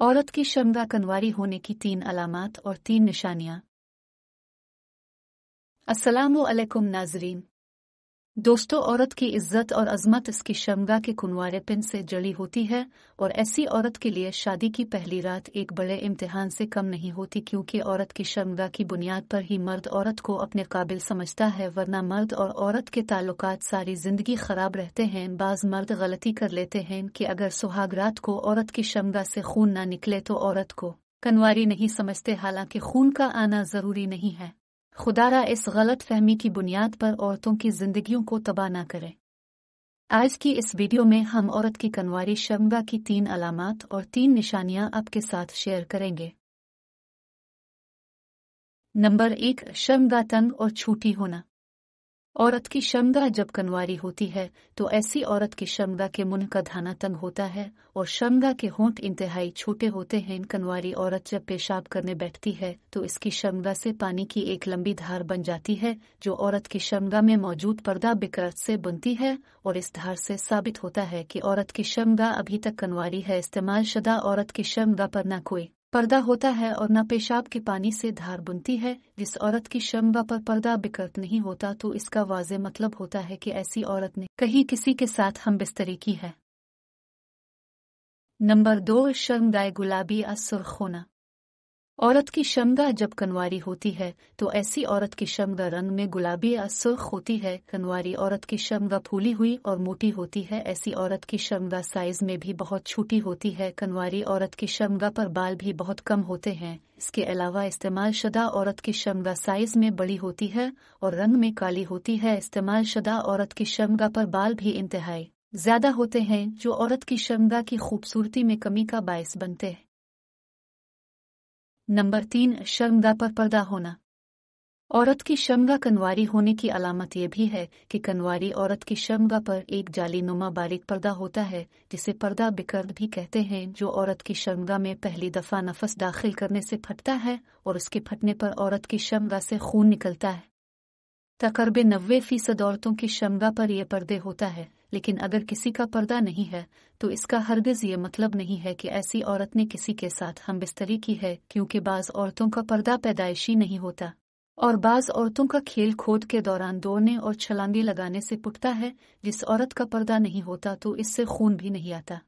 औरत की शमदा कनवारी होने की तीन अलामत और तीन निशानियां अस्सलाम नाजरीन दोस्तों औरत की इज्जत और अजमत इसकी शमगा के पिन से जड़ी होती है और ऐसी औरत के लिए शादी की पहली रात एक बड़े इम्तिहान से कम नहीं होती क्योंकि औरत की शमगा की बुनियाद पर ही मर्द औरत को अपने काबिल समझता है वरना मर्द और औरत के ताल्लुकात सारी जिंदगी खराब रहते हैं बाज मर्द गलती कर लेते हैं कि अगर सुहाग रात को औरत की शमगा से खून ना निकले तो औरत को कनवारी नहीं समझते हालांकि खून का आना जरूरी नहीं है खुदारा इस गलत फहमी की बुनियाद पर औरतों की जिंदगियों को तबाह न करें आज की इस वीडियो में हम औरत की कनवारी शर्मगा की तीन अलामत और तीन निशानियां आपके साथ शेयर करेंगे नंबर एक शर्मगा तंग और छूटी होना औरत की शमदा जब कनवारी होती है तो ऐसी औरत की शमदा के मुंह का धाना तंग होता है और शमदा के होंठ इंतहाई छोटे होते हैं इन कनवारी औरत जब पेशाब करने बैठती है तो इसकी शमदा से पानी की एक लंबी धार बन जाती है जो औरत की शमदा में मौजूद पर्दा बिकर से बनती है और इस धार से साबित होता है कि औरत की शमदा अभी तक कनवारी है इस्तेमाल शदा औरत की शमदा पर न कोई पर्दा होता है और न पेशाब के पानी से धार बुनती है जिस औरत की शम्बा पर पर्दा बिकर्त नहीं होता तो इसका वाज मतलब होता है कि ऐसी औरत ने कहीं किसी के साथ हम बिस्तरी की है नंबर दो शर्मदाय गुलाबी असुरखोना औरत की शमगा जब कनवारी होती है तो ऐसी औरत की शमगा रंग में गुलाबी या सुर्ख होती है कनवारी औरत की शमगा फूली हुई और मोटी होती है ऐसी औरत की शमगा साइज में भी बहुत छोटी होती है कनवारी औरत की शमगा पर बाल भी बहुत कम होते हैं इसके अलावा इस्तेमाल शुदा औरत की शमगा साइज में बड़ी होती है और रंग में काली होती है इस्तेमाल शुदा औरत की शमगा पर बाल भी इंतहाई ज्यादा होते हैं जो औरत की शमगा की खूबसूरती में कमी का बायस बनते हैं नंबर तीन शर्मदा पर पर्दा होना औरत की शर्मगा कनवारी होने की अलामत यह भी है कि कनवारी औरत की शर्मगा पर एक जाली नुमा बारीक पर्दा होता है जिसे पर्दा बिकर्द भी कहते हैं जो औरत की शर्मगा में पहली दफ़ा नफस दाखिल करने से फटता है और उसके फटने पर औरत की शर्मगा से खून निकलता है तकरबे नब्बे फीसद औरतों की शर्मगा पर यह पर्दे होता है लेकिन अगर किसी का पर्दा नहीं है तो इसका हरगिज ये मतलब नहीं है कि ऐसी औरत ने किसी के साथ हम बिस्तरी की है क्योंकि बाज़ औरतों का पर्दा पैदाइशी नहीं होता और बाज़ औरतों का खेल खोद के दौरान दौड़ने और छलांगे लगाने से पुटता है जिस औरत का पर्दा नहीं होता तो इससे खून भी नहीं आता